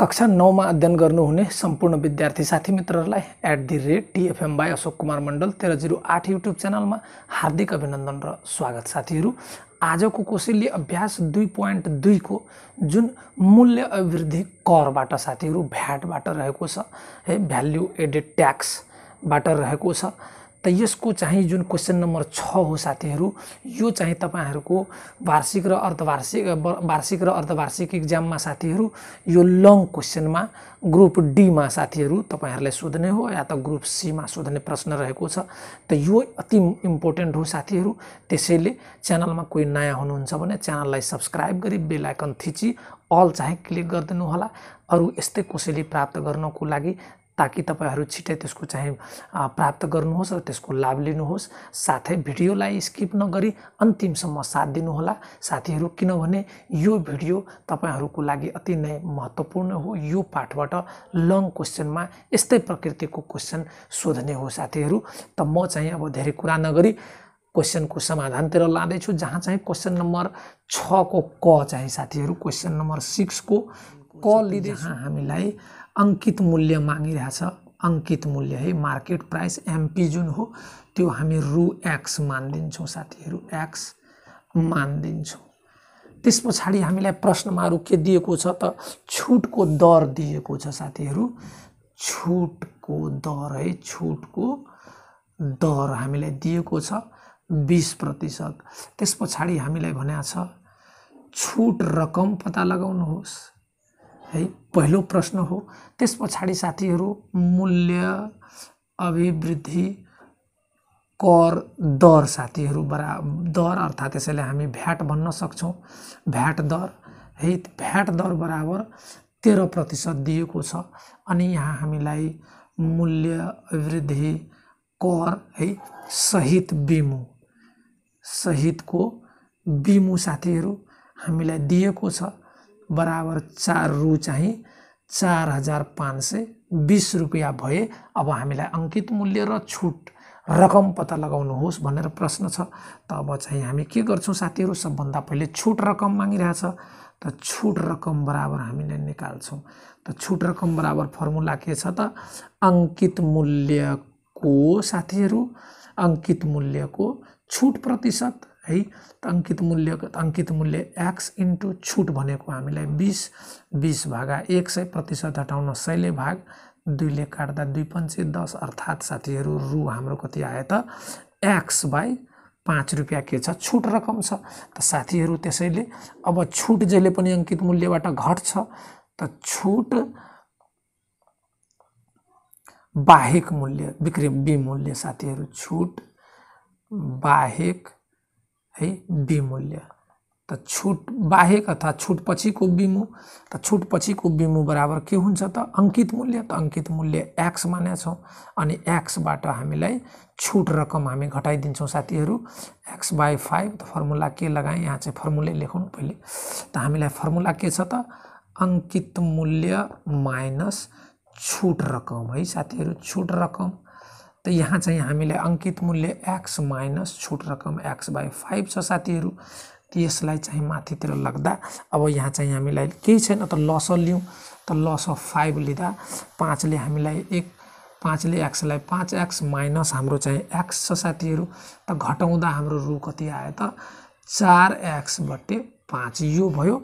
कक्षा नौमा अध्ययन गर्नुहुने सम्पूर्ण विद्यार्थी साथी मित्रहरूलाई at the rate TFM by Ashok Kumar Mandal तेह्र जिरो आठ युट्युब च्यानलमा हार्दिक अभिनन्दन र स्वागत साथीहरू आजको कोसेली अभ्यास दुई पोइन्ट दुईको जुन मूल्य अभिवृद्धि करबाट साथीहरू भ्याटबाट रहेको छ है भ्याल्यु एडेड ट्याक्सबाट रहेको छ त यसको चाहिँ जुन क्वेसन नम्बर छ हो साथीहरू यो चाहिँ तपाईँहरूको वार्षिक र अर्धवार्षिक वार्षिक र अर्धवार्षिक इक्जाममा साथीहरू यो लङ क्वेसनमा ग्रुप डीमा साथीहरू तपाईँहरूलाई सोध्ने हो या त ग्रुप सीमा सोध्ने प्रश्न रहेको छ त यो अति इम्पोर्टेन्ट हो साथीहरू त्यसैले च्यानलमा कोही नयाँ हुनुहुन्छ भने च्यानललाई सब्सक्राइब गरी बेलायकन थिची अल चाहिँ क्लिक गरिदिनु होला अरू यस्तै कसैले प्राप्त गर्नको लागि ताकि तपाईँहरू छिटै त्यसको चाहिँ प्राप्त गर्नुहोस् र त्यसको लाभ लिनुहोस् साथै भिडियोलाई स्किप नगरी अन्तिमसम्म साथ दिनुहोला साथीहरू किनभने यो भिडियो तपाईँहरूको लागि अति नै महत्त्वपूर्ण हो यो पाठबाट लङ क्वेसनमा यस्तै प्रकृतिको क्वेसन सोध्ने हो साथीहरू त म चाहिँ अब धेरै कुरा नगरी क्वेसनको समाधानतिर लाँदैछु जहाँ चाहिँ क्वेसन नम्बर छको क चाहिँ साथीहरू क्वेसन नम्बर सिक्सको क लिँदै हामीलाई अङ्कित मूल्य मागिरहेछ अङ्कित मूल्य है मार्केट प्राइस एमपी जुन हो त्यो हामी रु एक्स मानिदिन्छौँ साथीहरू एक्स मानिदिन्छौँ त्यस पछाडि हामीलाई प्रश्नमा अरू के दिएको छ त छुटको दर दिएको छ साथीहरू छुटको दर है छुटको दर हामीलाई दिएको छ बिस प्रतिशत त्यस पछाडि हामीलाई भनेको छ छुट रकम पत्ता लगाउनुहोस् है पहिलो प्रश्न हो त्यस पछाडि साथीहरू मूल्य अभिवृद्धि कर दर साथीहरू बरा दर अर्थात् त्यसैले हामी भ्याट भन्न सक्छौँ भ्याट दर है भ्याट दर बराबर तेह्र प्रतिशत दिएको छ अनि यहाँ हामीलाई मूल्य अभिवृद्धि कर है सहित बिमु सहितको बिमु साथीहरू हामीलाई दिएको छ बराबर चार रु चाहिँ चार हजार पाँच सय बिस रुपियाँ भए अब हामीलाई अङ्कित मूल्य र छुट रकम पत्ता लगाउनुहोस् भनेर प्रश्न छ त अब चाहिँ हामी के गर्छौँ साथीहरू सबभन्दा पहिले छुट रकम मागिरहेछ त छुट रकम बराबर हामीले निकाल्छौँ त छुट रकम बराबर फर्मुला के छ त अङ्कित मूल्यको साथीहरू अङ्कित मूल्यको छुट प्रतिशत है अङ्कित मूल्य अङ्कित मूल्य एक्स इन्टु छुट भनेको हामीलाई बिस बिस भागा एक सय प्रतिशत हटाउन सयले भाग दुईले काट्दा दुई पन्चे दस अर्थात् साथीहरू रु हाम्रो कति आयो त एक्स बाई पाँच रुपियाँ के छ छुट रकम छ त साथीहरू त्यसैले अब छुट जहिले पनि अङ्कित मूल्यबाट घट्छ त छुट बाहेक मूल्य बिक्री बिमूल्य साथीहरू छुट बाहेक है बिमूल्य त छुट बाहेक अथवा पछिको बिमु त छुट पछिको बिमु बराबर के हुन्छ त अङ्कित मूल्य त अङ्कित मूल्य एक्स माने छौँ अनि एक्सबाट हामीलाई छुट रकम हामी घटाइदिन्छौँ साथीहरू एक्स बाई फाइभ त फर्मुला के लगाएँ यहाँ चाहिँ फर्मुलै लेखौँ पहिले त हामीलाई फर्मुला के छ त अङ्कित मूल्य माइनस छुट रकम है साथीहरू छुट रकम यहाँ चाहिँ हामीलाई अङ्कित मूल्य एक्स माइनस छुट रकम एक्स बाई फाइभ छ साथीहरू त्यसलाई चाहिँ माथितिर लग्दा अब यहाँ चाहिँ हामीलाई केही छैन त लस लिउँ त लस अफ फाइभ लिँदा पाँचले हामीलाई एक पाँचले एक्सलाई पाँच एक्स माइनस हाम्रो चाहिँ एक्स छ साथीहरू त घटाउँदा हाम्रो रु कति आयो त चार एक्स बटे पाँच यो भयो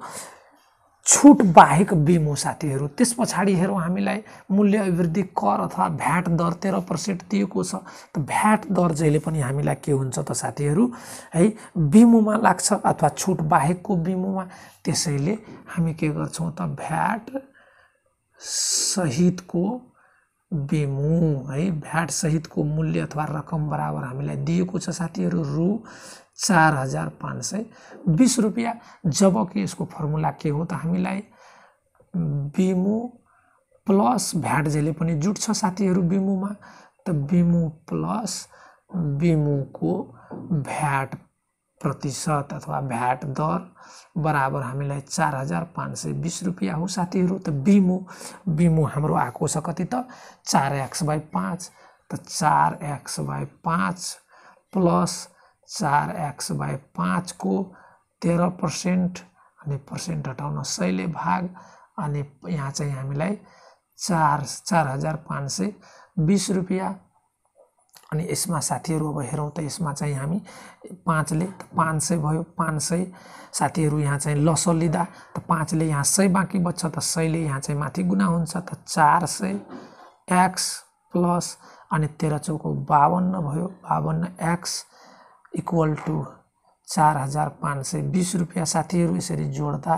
छुट बाहेक बिमो साथीहरू त्यस पछाडि हेरौँ हामीलाई मूल्य अभिवृद्धि कर अथवा भ्याट दर तेह्र पर्सेन्ट दिएको छ त भ्याट दर जहिले पनि हामीलाई के हुन्छ त साथीहरू है बिमोमा लाग्छ अथवा छुट बाहेकको बिमोमा त्यसैले हामी के गर्छौँ त भ्याट सहितको बिमो है भ्याट सहितको मूल्य अथवा रकम बराबर हामीलाई दिएको छ साथीहरू रु चार हजार पाँच सय बिस रुपियाँ जब कि यसको फर्मुला के हो त हामीलाई बिमु प्लस भ्याट जहिले पनि जुट्छ साथीहरू बिमुमा त बिमु प्लस बिमुको भ्याट प्रतिशत अथवा भ्याट दर बराबर हामीलाई चार हजार पाँच सय बिस रुपियाँ हो साथीहरू त बिमु बिमु हाम्रो आएको छ कति त चार एक्स बाई पाँच त चार एक्स बाई पाँच प्लस चार एक्स बाई पाँचको तेह्र पर्सेन्ट अनि पर्सेन्ट हटाउन सयले भाग अनि यहाँ चाहिँ हामीलाई चार चार हजार पाँच सय बिस रुपियाँ अनि यसमा साथीहरू अब हेरौँ त यसमा चाहिँ हामी पाँचले पाँच सय भयो पाँच सय साथीहरू यहाँ चाहिँ लस लिँदा त पाँचले यहाँ सय बाँकी बच्छ त सयले यहाँ चाहिँ माथि गुना हुन्छ त चार सय एक्स प्लस अनि तेह्र चौको बावन्न भयो बावन्न एक्स इक्वल टु चार हजार पाँच सय बिस रुपियाँ साथीहरू यसरी जोड्दा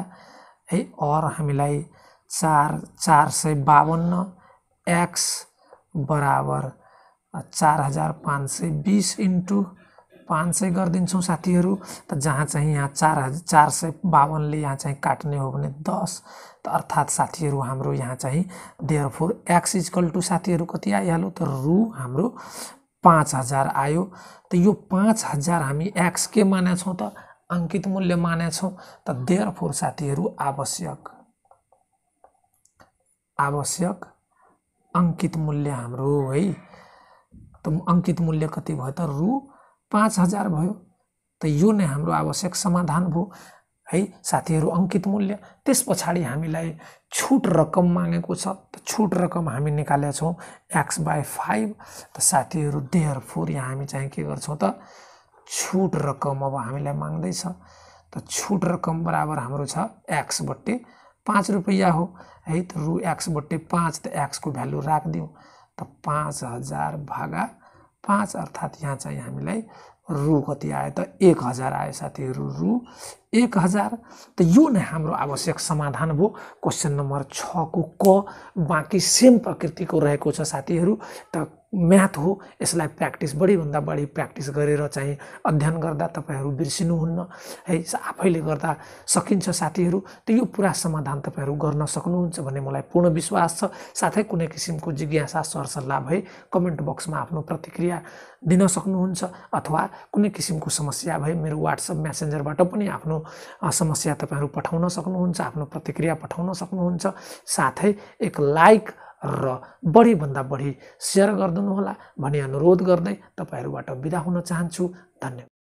है अर हामीलाई चार चार सय बाहन्न एक्स बराबर चार हजार पाँच सय बिस इन्टु पाँच सय गरिदिन्छौँ साथीहरू त जहाँ चाहिँ यहाँ चार हजार चार सय बाहन्नले यहाँ चाहिँ काट्ने हो भने दस त अर्थात् साथीहरू हाम्रो यहाँ चाहिँ there four x is equal to साथीहरू कति आइहाल्यो त रु हाम्रो पाँच हजार आयो त यो पाँच हजार हामी एक्स के मानेछौँ त अङ्कित मूल्य मानेछौँ त देयर फोर साथीहरू आवश्यक आवश्यक अङ्कित मूल्य हाम्रो है त अङ्कित मूल्य कति भयो त रु पाँच हजार भयो त यो नै हाम्रो आवश्यक समाधान भयो है साथीहरू अङ्कित मूल्य त्यस पछाडि हामीलाई छुट रकम मागेको छ त छुट रकम हामी निकालेका छौँ एक्स बाई फाइभ त साथीहरू देयर फोर यहाँ हामी चाहिँ के गर्छौँ त छुट रकम अब हामीलाई माग्दैछ त छुट रकम बराबर हाम्रो छ एक्स बट्टे पाँच रुपियाँ हो है त रु एक्स बट्टे पाँच त एक्सको भ्यालु राखिदिउँ त पाँच हजार भागा पाँच अर्थात् यहाँ चाहिँ हामीलाई रु कति आयो त एक हजार आयो साथीहरू रु एक हजार त यो नै हाम्रो आवश्यक समाधान भयो क्वेसन नम्बर छको क बाँकी सेम प्रकृतिको रहेको छ साथीहरू त म्याथ हो यसलाई प्र्याक्टिस बढीभन्दा बढी प्र्याक्टिस गरेर चाहिँ अध्ययन गर्दा तपाईँहरू बिर्सिनुहुन्न है आफैले गर्दा सकिन्छ साथीहरू त यो पुरा समाधान तपाईँहरू गर्न सक्नुहुन्छ भन्ने मलाई पूर्ण विश्वास छ साथै कुनै किसिमको जिज्ञासा सरसल्लाह भए कमेन्ट बक्समा आफ्नो प्रतिक्रिया दिन सक्नुहुन्छ अथवा कुनै किसिमको समस्या भए मेरो वाट्सएप म्यासेन्जरबाट पनि आफ्नो समस्या तपाईँहरू पठाउन सक्नुहुन्छ आफ्नो प्रतिक्रिया पठाउन सक्नुहुन्छ साथै एक लाइक र बढीभन्दा बढी सेयर गरिदिनुहोला भनी अनुरोध गर्दै तपाईँहरूबाट बिदा हुन चाहन्छु धन्यवाद